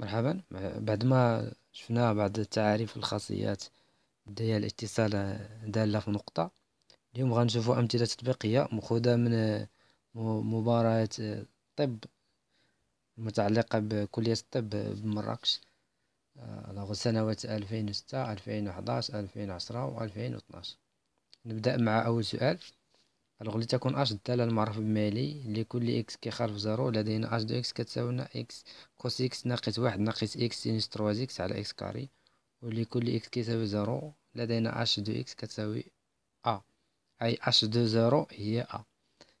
مرحبا بعد ما شفنا بعض التعاريف والخاصيات ديال الاتصال دالة في نقطة اليوم غنشوفوا أمثلة تطبيقية مخوده من مباراة الطب المتعلقة بكلية الطب بمراكش على آه، سنوات ألفين وستة ألفين وحداش ألفين وعشرة وألفين وطناش نبدأ مع أول سؤال الوغ لي تكون اش الدالة المعروف بمالي لكل اكس كيخالف زيرو لدينا اش دو اكس كتساوي لنا اكس كوس اكس ناقص واحد ناقص اكس سينوس ترواز اكس على اكس كاري ولكل اكس كيساوي زيرو لدينا اش دو اكس كتساوي ا اي اش دو زيرو هي ا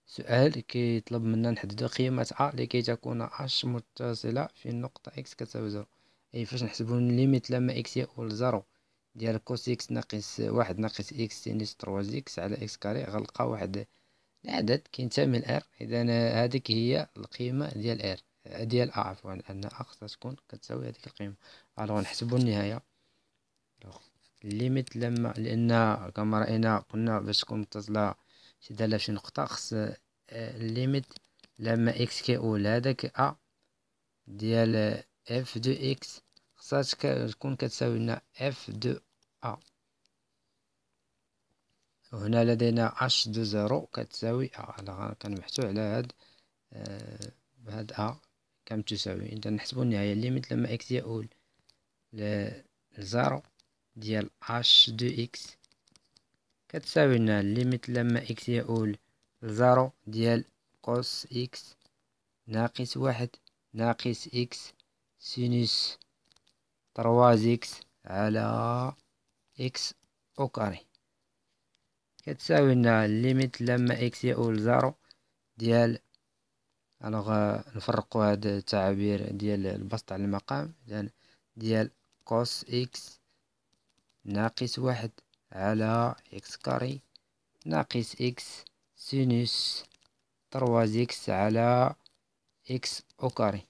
سؤال كيطلب منا نحددو قيمة ا لكي تكون اش متصلة في النقطة اكس كتساوي زيرو اي فاش نحسبو ليميت لما اكس يأول زيرو ديال كوس اكس ناقص واحد ناقص اكس سينيس تروز اكس على اكس كاري غنلقى واحد العدد كينتمي لار اذا هذيك هي القيمه ديال ار ديال ا عفوا ان ا خصها تكون كتساوي هذيك القيمه الوغ نحسبوا النهايه ليميت لما لان كما راينا قلنا باش تكون متصله شي داله شي نقطه خص ليميت لما اكس كي اول لهذاك ا ديال اف دو اكس خصها تكون كتساوي لنا اف دو ا وهنا لدينا اش دو زيرو كتساوي ا انا كنبحثو على هاد آه، هاد ا كم تساوي اذا نحسبو النهايه ليميت لما اكس يؤول لزيرو ديال اش دو اكس كتساوي لنا ليميت لما اكس يؤول لزيرو ديال قوس اكس ناقص واحد ناقص اكس سينوس 3 إكس على إكس أو كاري كتساوي لنا ليميت لما إكس يؤول زيرو ديال ألوغ نفرقو هاد التعابير ديال البسط على المقام ديال, ديال كوس إكس ناقص واحد على إكس كاري ناقص إكس سينوس ترواز إكس على إكس أو كاري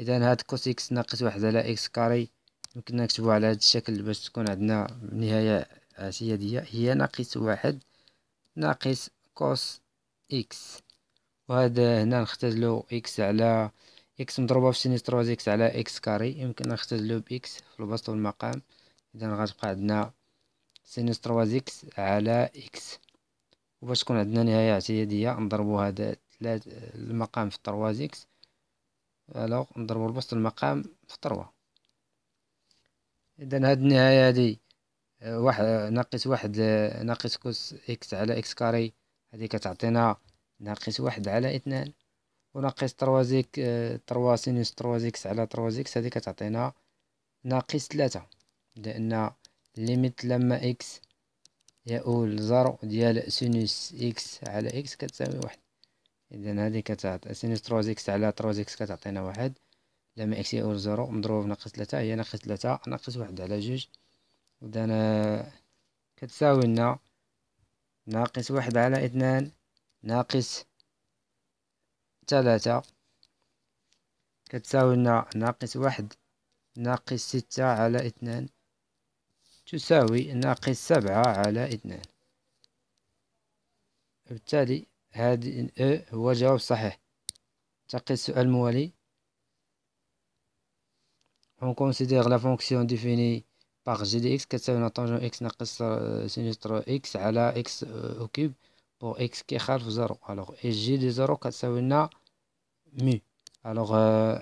إذا هاد كوس إكس ناقص واحد على إكس كاري يمكننا نكتبوها على هذا الشكل باش تكون عندنا نهاية اعتيادية هي ناقص واحد ناقص كوس إكس وهذا هنا نختزلو إكس على إكس مضروبة في سينيس تروز إكس على إكس كاري يمكن نختزلو بإكس في البسط والمقام إذا غتبقى عندنا سينوس تروز إكس على إكس وباش تكون عندنا نهاية اعتيادية نضربو هذا المقام في تروز إكس ألوغ نضربو البسط المقام في تروز اذا هاد النهايه هادي واحد ناقص واحد ناقص كوس اكس على اكس كاري هادي كتعطينا ناقص واحد على اثنان وناقص تروازيك تروا سينوس تروازيكس على تروازيكس هادي كتعطينا ناقص ثلاثة لأن ليميت لما اكس يؤول زرو ديال سينوس اكس على اكس كتساوي واحد إذا هادي كتعطي سينوس تروازيكس على تروازيكس كتعطينا واحد لما اكس يغير زيرو مضروب ناقص ثلاثة هي ناقص ثلاثة ناقص واحد على جوج إذن كتساوي لنا ناقص واحد على اثنان ناقص ثلاثة كتساوي لنا ناقص واحد ناقص ستة على اثنان تساوي ناقص سبعة على اثنان وبالتالي هذه إيه، هو الجواب الصحيح تقي السؤال الموالي on considère la fonction définie par g de x كتساوي tangente x ناقص sin euh, sinistre x la x euh, au cube pour x qui est خلف 0 alors et g de 0 كتساوي لنا mu alors euh,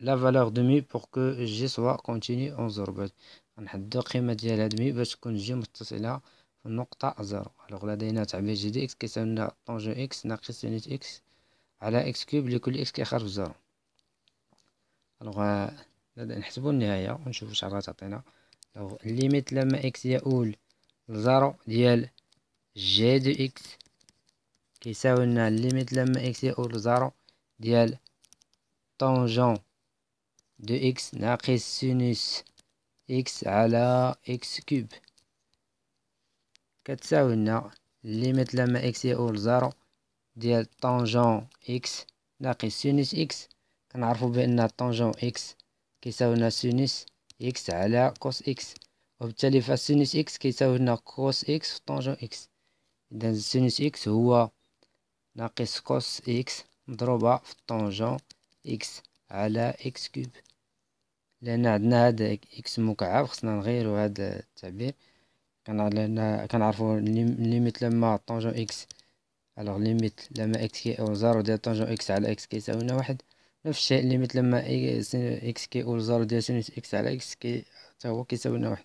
la valeur de mu pour que g soit continue en 0 غنحددو قيمه ديال هاد mu باش تكون g متصله في النقطه 0 alors لدينا تعبير g de x كيساوي لنا tangente x ناقص sinistre x la x cube لكل x qui est خلف 0 alors نحسبو النهاية ونشوفو شحال غتعطينا دونك ليميت لما اكس يؤول لزيرو ديال جي دو اكس كيساوي لنا ليميت لما اكس يؤول لزيرو ديال طونجون دو اكس ناقص سينوس اكس على اكس كوب كتساوي لنا ليميت لما اكس يؤول لزيرو ديال طونجون اكس ناقص سينوس اكس كنعرفو بان طونجون اكس كيساوينا سينوس إكس على كوس إكس وبالتالي فسينوس إكس كيساوينا كوس إكس في طنجون إكس إذا سينوس إكس هو ناقص كوس إكس مضروبة في طنجون إكس على إكس كوب لأن عندنا هاد إكس مكعب خصنا نغيرو هاد التعبير كنعرفو ليميت لما طونجون إكس الوغ ليميت لما إكس كي أو زيرو ديال طونجون إكس على إكس كيساوينا واحد نفس الشيء اللي مثل ما اكس كي اول زيرو ديال سينوس اكس على اكس كي حتى هو كيساوي لنا واحد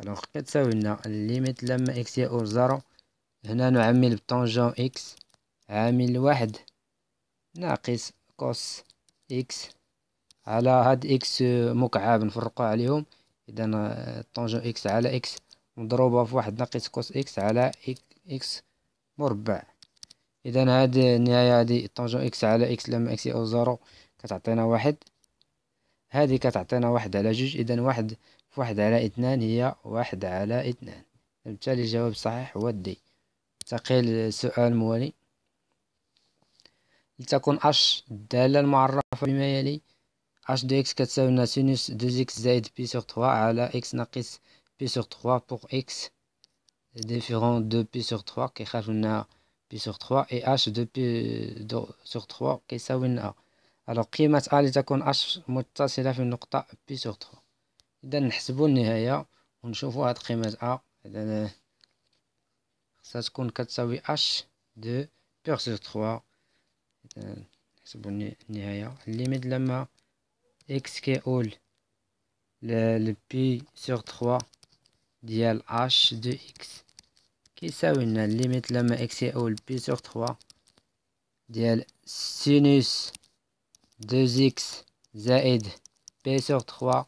الوغ كتساوي لنا ليميت لما اكس هي اول زيرو هنا نعمل بطونجون اكس عامل واحد ناقص كوس اكس على هاد اكس مكعب نفرقو عليهم اذا طونجون اكس على اكس مضروبه في واحد ناقص كوس اكس على اكس مربع اذا هاد النهايه هادي طونجون اكس على اكس لما اكس او زيرو كتعطينا واحد هادي كتعطينا واحد على جوج اذا واحد في واحد على اثنان هي واحد على اثنان بالتالي الجواب الصحيح هو دي تقيل السؤال موالي لتكون اش الداله المعرفه بما يلي اش دو اكس كتساوي لنا سينوس دو اكس زائد بي سوغ تخوا على اكس ناقص بي سوغ تخوا بوغ اكس ديفيرون دو بي سوغ تخوا كيخرج لنا pi sur 3 et h de pi sur 3 qui est ça a alors qui est à l'état h mouta c'est la fin de pi sur 3 d'un n'est bon on voit à très mal à ça se compte 4 ça h de pi sur 3 limite de la main x qui est all le, le pi sur 3 dial h de x كيساوي لنا ليميت لما اكس يؤول بي سور تخوا ديال سينوس دو اكس زائد بي سور تخوا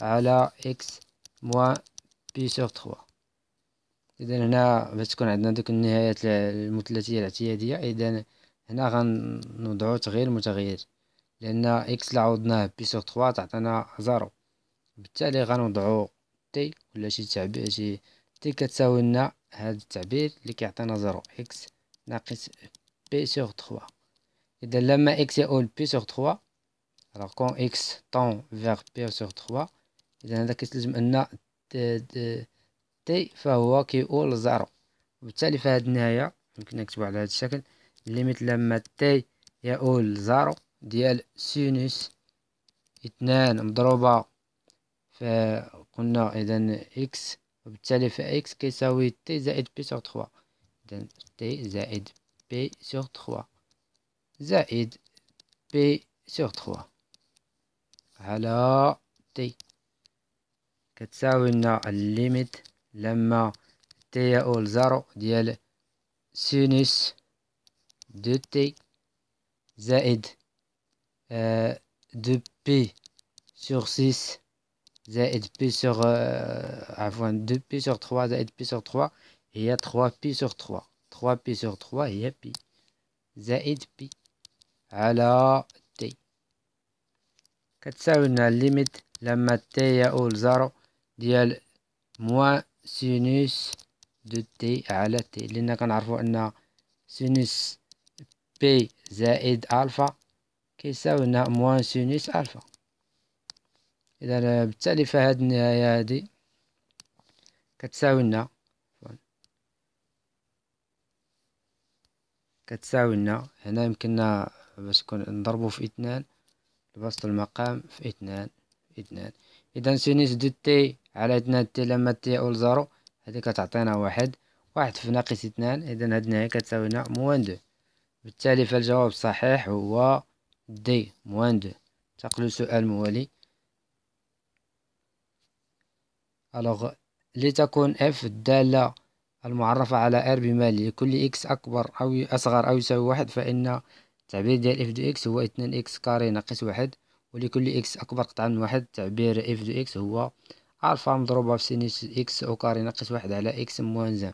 على اكس موان بي سور تخوا اذا هنا باش تكون عندنا دوك النهايات المثلثيه الاعتياديه اذا هنا غنوضعو تغيير متغير لان اكس لا عوضناه بي سور 3 تعطينا زيرو بالتالي غنوضعو تي ولا شي تعبير شي تي كتساوي لنا هاد التعبير اللي كيعطينا زيرو إكس ناقص بي سور تخوا إذا لما إكس يؤول بي سور تخوا ألوغ كون إكس طون فيغ بي سور تخوا إذا هذا كتلزم أن تي فهو كيؤول لزيرو وبالتالي في هذه النهاية يمكن نكتبو على هاد الشكل ليميت لما تي يؤول زيرو ديال سينوس اثنان مضروبة ف قلنا إذا إكس وبالتالي فإكس كيساوي تي زائد بي سور تخوا إذن تي زائد بي سور تخوا زائد بي سور تخوا على تي كتساوي لنا الليميت لما تي يؤول زيرو ديال سينوس دو تي زائد آه دو بي سور سيس et sur euh, avant 2 pi sur 3 et pi sur 3 et il y a 3 puis sur 3 3 puis sur 3 et il y a π alors t كتساوينا ليميت لما t يؤول 0 moins sinus de t la t لان كنعرفوا ان sinus p ça? α moins sinus alpha. اذا بالتالي فهاد النهايه هادي كتساوي لنا كتساوي لنا هنا يمكننا باش يكون نضربو في اثنان البسط المقام في اثنان في اثنان اذا سينيس دو تي على اثنان تي لما تي اول زيرو هذه كتعطينا واحد واحد في ناقص اثنان اذا هاد النهايه كتساوي لنا موان دو بالتالي فالجواب الصحيح هو دي موان دو تقل السؤال الموالي ألوغ لتكون f الدالة المعرفة على r بما لكل x أكبر أو أصغر أو يساوي واحد فإن التعبير ديال f دو x هو اتنين x كاري ناقص واحد ولكل x أكبر قطعا من واحد تعبير f دو x هو ألفا مضروبة في سينوس x أو كاري ناقص واحد على x موان زان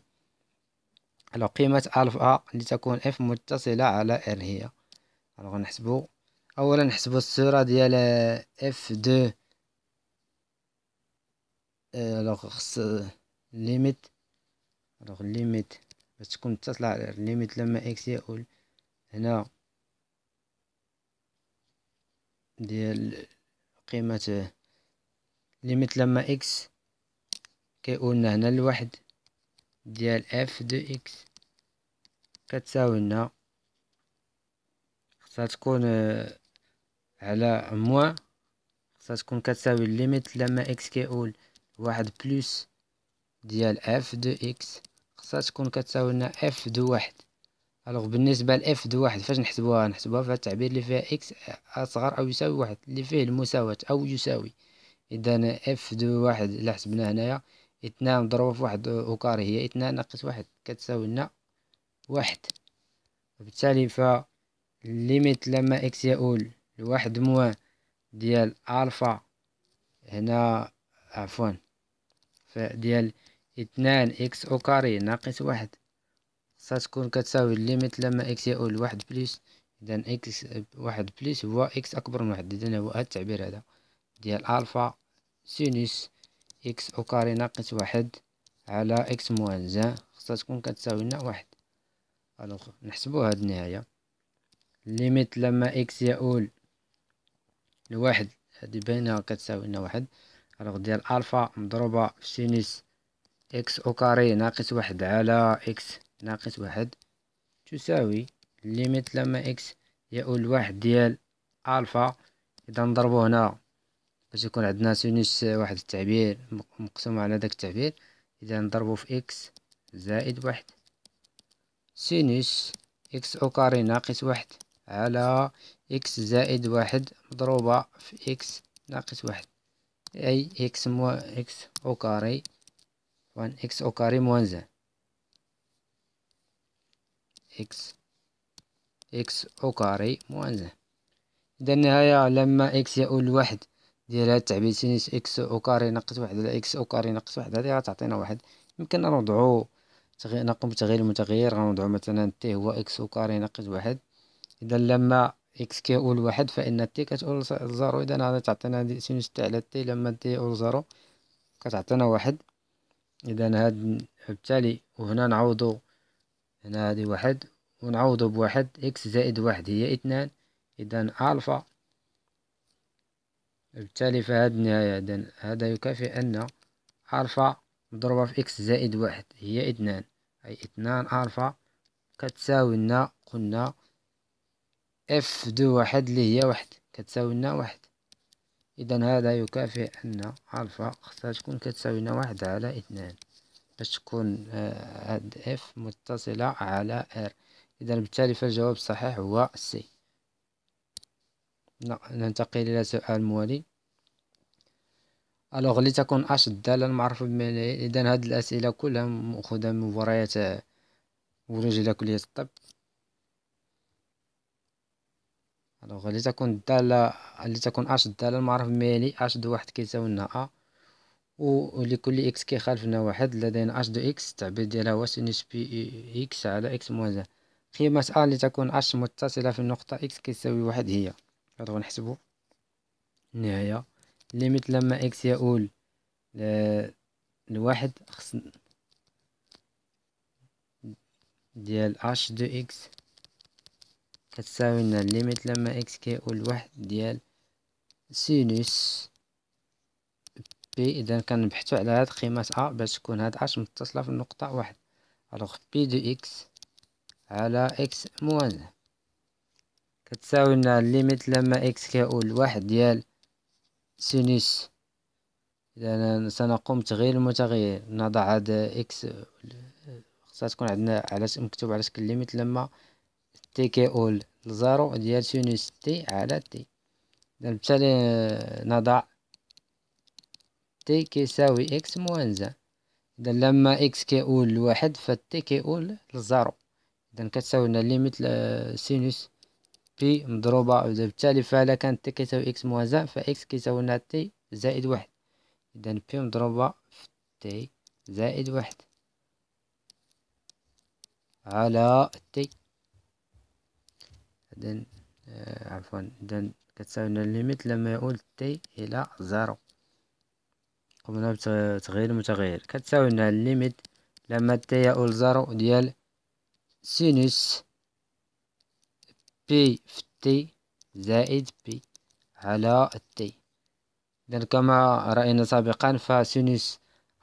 ألوغ قيمة ألفا لتكون f متصلة على r هي ألوغ نحسبو أولا نحسبو الصورة ديال f دو الوغ آه، خص ليميت الوغ ليميت باش تكون تطلع على ليميت لما اكس يؤول هنا ديال قيمة ليميت لما اكس كيقولنا هنا الواحد ديال اف دو اكس كتساوي لنا خصها تكون آه، على موان خصها تكون كتساوي ليميت لما اكس كيقول واحد بلوس ديال اف دو اكس خصها تكون كتساوي لنا اف دو واحد الوغ بالنسبه لاف دو واحد فاش نحسبوها نحسبوها في التعبير اللي فيها اكس اصغر او يساوي واحد اللي فيه المساواه او يساوي اذا اف دو واحد اللي حسبناه هنايا اثنان مضروبه في واحد اوكار هي اثنان ناقص واحد كتساوي لنا واحد وبالتالي ف ليميت لما اكس يؤول لواحد موان ديال الفا هنا عفوا ديال اثنان اكس او كاري ناقص واحد ستكون كتساوي الليميت لما اكس يؤول لواحد بلس اذا اكس واحد بلس هو اكس اكبر من واحد اذا هو التعبير هذا ديال الفا سينوس اكس او كاري ناقص واحد على اكس موان زان خصها تكون كتساوي لنا واحد الوغ نحسبو هاد النهايه ليميت لما اكس يؤول لواحد هادي باينه كتساوي لنا واحد الرق ديال الفا مضروبة في سينيس اكس او كاري ناقص واحد على اكس ناقص واحد تساوي ليميت لما اكس يؤول واحد ديال الفا اذا نضربو هنا باش يكون عندنا سينوس واحد التعبير مقسوم على داك التعبير اذا نضربو في اكس زائد واحد سينوس اكس او كاري ناقص واحد على اكس زائد واحد مضروبة في اكس ناقص واحد أي إكس مو إكس أو كاري وان إكس أو كاري موانزا إكس إكس أو كاري موانزا إذا النهاية لما إكس يؤول لواحد ديال هاد التعبير سينيس إكس أو كاري ناقص واحد على إكس أو كاري ناقص واحد هادي غتعطينا واحد يمكن نوضعو تغي... نقوم بتغيير المتغير غنوضعو مثلا تي هو إكس أو كاري ناقص واحد إذا لما إكس كي أول واحد فإن التي كتقول زيرو إذا هذا تعطينا هادي سينوس تاع على تي لما تي أول زيرو كتعطينا واحد إذا هاد بالتالي وهنا نعوضو هنا هادي واحد ونعوضو بواحد إكس زائد واحد هي اثنان إذا ألفا بالتالي فهاد النهاية إذا هذا يكافئ أن ألفا مضروبة في إكس زائد واحد هي اثنان أي اثنان ألفا كتساوي لنا قلنا اف دو واحد اللي هي واحد كتساوي لنا واحد اذا هذا يكافئ ان الفا خصها تكون كتساوي لنا واحد على اثنان باش تكون آه، هاد اف متصلة على ار اذا بالتالي فالجواب الصحيح هو سي ننتقل الى سؤال الموالي الوغ لي تكون اش الدالة المعروفة بمعنى إيه؟ اذا هاد الاسئلة كلها مأخوذة من مباريات آه، ورجل كلية الطب دونك تكون الدالة تكون اش الدالة المعرف المالي اش دو واحد كيساوي لنا ا و لكل اكس كيخالفنا واحد لدينا اش دو اكس التعبير ديالها هو سينوس بي اكس على اكس زد قيمة ا تكون اش متصلة في النقطة اكس كيساوي واحد هي هادو نحسبوا النهاية ليميت لما اكس يؤول لواحد خص ديال اش دو اكس كتساوي لنا الليميت لما اكس كي واحد ديال سينوس بي اذا كنبحثوا على هاد قيمة ا باش تكون هاد اش متصلة في النقطة واحد الوغ بي دو اكس على اكس موان كتساوي لنا الليميت لما اكس كي واحد ديال سينوس إذا سنقوم بتغيير المتغير نضع هذا إكس خصها تكون عندنا على مكتوب على شكل ليميت لما تي كي أول الزيرو ديال سينوس تي على تي آه، إذا بالتالي نضع تي كيساوي إكس موان زان لما إكس كيؤول لواحد فتي كيؤول للزيرو إذا كتساوي لنا ليميت سينوس بي مضروبة إذا بالتالي فعلا كان تي كيساوي إكس موان زان فإكس كيساوي لنا تي زائد واحد إذا بي مضروبة في تي زائد واحد على تي إذن آه عفوا إذن كتساوي لنا الليميت لما يؤول تي إلى زيرو قمنا بتغيير المتغير كتساوي لنا الليميت لما تي يؤول زيرو ديال سينوس بي في تي زائد بي على تي إذن كما رأينا سابقا فسينوس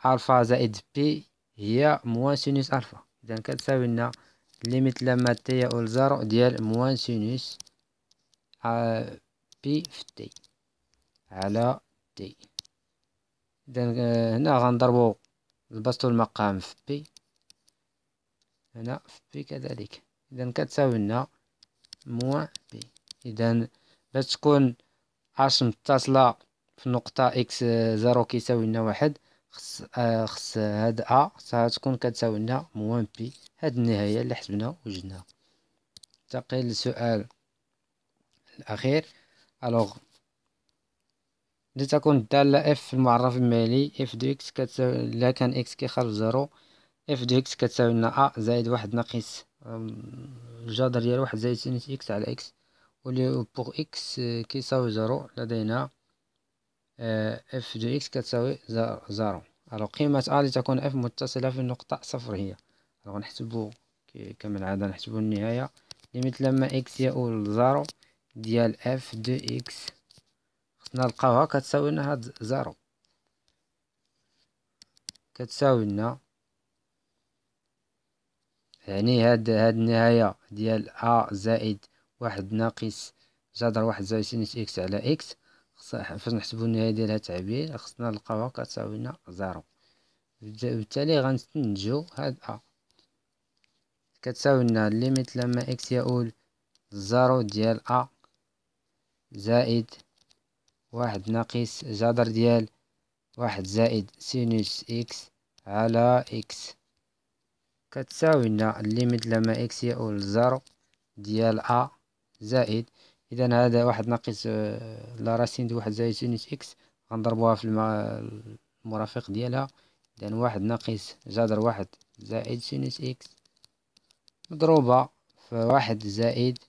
ألفا زائد بي هي موان سينوس ألفا إذن كتساوي لنا ليميت لما تي اول زر ديال موان سينوس بي في تي على تي اذا آه، هنا غنضربو البسط المقام في بي هنا في بي كذلك اذا كتساوي لنا موان بي اذا باش تكون اش متصله في نقطه اكس آه، زيرو كيساوي لنا واحد خص آه، خص هاد ا آه، خصها تكون كتساوي لنا موان بي هاد النهايه اللي حسبنا وجدناها ننتقل للسؤال الاخير الوغ لتكون الدالة اف في المعرف المالي اف دو اكس كتساوي لا كان اكس كيخالف زيرو اف دو اكس كتساوي لنا ا زائد واحد ناقص الجذر ديال واحد زائد سينوس اكس على اكس ولي بوغ اكس كيساوي زيرو لدينا اف دو اكس كتساوي زيرو الو قيمة ا لتكون اف متصلة في النقطة هي الو نحسبو كما العادة نحسبو النهاية ليميت لما اكس يؤول لزيرو ديال اف دو اكس خصنا نلقاوها كتساوي لنا هاد زيرو كتساوي لنا يعني هاد هاد النهاية ديال ا زائد واحد ناقص جذر واحد زائد سينوس اكس على اكس خصنا فاش نحسبو النهاية ديال هاد التعبير خصنا نلقاوها لنا زيرو بالتالي غنستنتجو هاد أ لنا ليميت لما إكس يؤول زيرو ديال أ زائد واحد ناقص جذر ديال واحد زائد سينوس إكس على إكس كتساوي لنا ليميت لما إكس يؤول زيرو ديال أ زائد اذا هذا واحد ناقص آه، لا راسين دو واحد زائد سينوس اكس غنضربوها في المرافق ديالها اذا واحد ناقص جذر واحد زائد سينوس اكس مضروبة في واحد زائد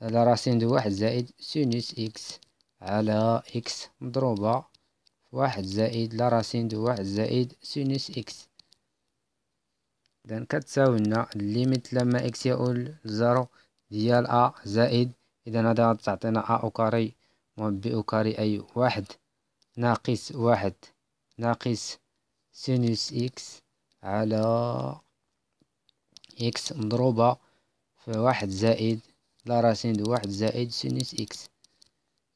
لا راسين دو واحد زائد سينوس اكس على اكس مضروبة في واحد زائد لا راسين دو واحد زائد سينوس اكس اذا كتساوي لنا ليميت لما اكس يؤول زيرو ديال ا زائد إذا هذا تعطينا أ أوكاري ب أوكاري أي واحد ناقص واحد ناقص سينوس إكس على إكس مضروبة في واحد زائد لا راسين دو واحد زائد سينوس إكس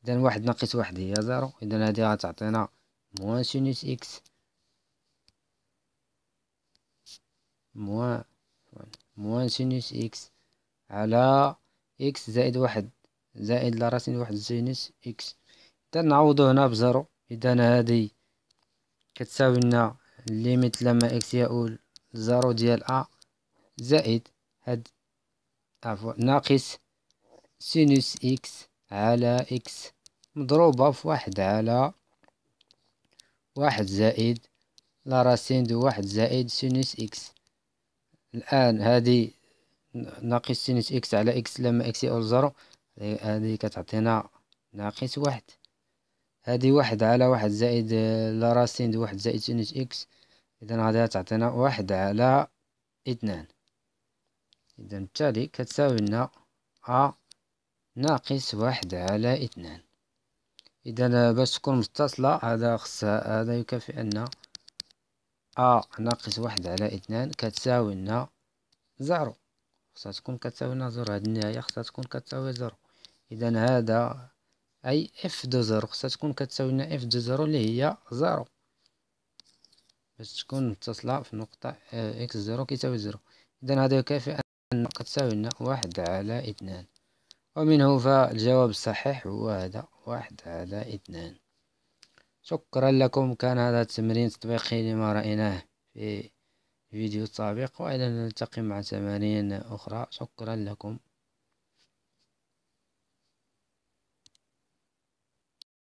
إذا واحد ناقص واحد هي زيرو إذا هذه غتعطينا موان سينوس إكس موان موان سينوس إكس على إكس زائد واحد زائد لراسين واحد سينوس إكس إذا نعوضو هنا بزيرو إذا هادي كتساوي لنا ليميت لما إكس يؤول زيرو ديال أ زائد هاد عفوا ناقص سينوس إكس على إكس مضروبة في واحد على واحد زائد لراسين دو واحد زائد سينوس إكس الآن هادي ناقص سينوس إكس على إكس لما إكس يؤول زيرو هذه كتعطينا ناقص واحد هذه واحد على واحد زائد آه، دي واحد زائد سينوس اكس اذا هذه تعطينا واحد على اثنان اذا بالتالي كتساوي لنا ا ناقص واحد على اثنان اذا آه، باش تكون متصله هذا خص هذا يكفي ان ا ناقص واحد على اثنان كتساوي لنا زيرو خصها تكون كتساوي ناظر هاد النهاية خصها تكون كتساوي زيرو إذا هذا أي إف دو زيرو خصها تكون كتساوي لنا إف دو زيرو اللي هي زيرو باش تكون متصلة في نقطة إكس آه، زيرو كيساوي زيرو إذا هذا يكافئ أن كتساوي لنا واحد على اثنان ومنه فالجواب الصحيح هو هذا واحد على اثنان شكرا لكم كان هذا التمرين تطبيقي لما رأيناه في فيديو سابق وإلى أن نلتقي مع تمارين أخرى شكرا لكم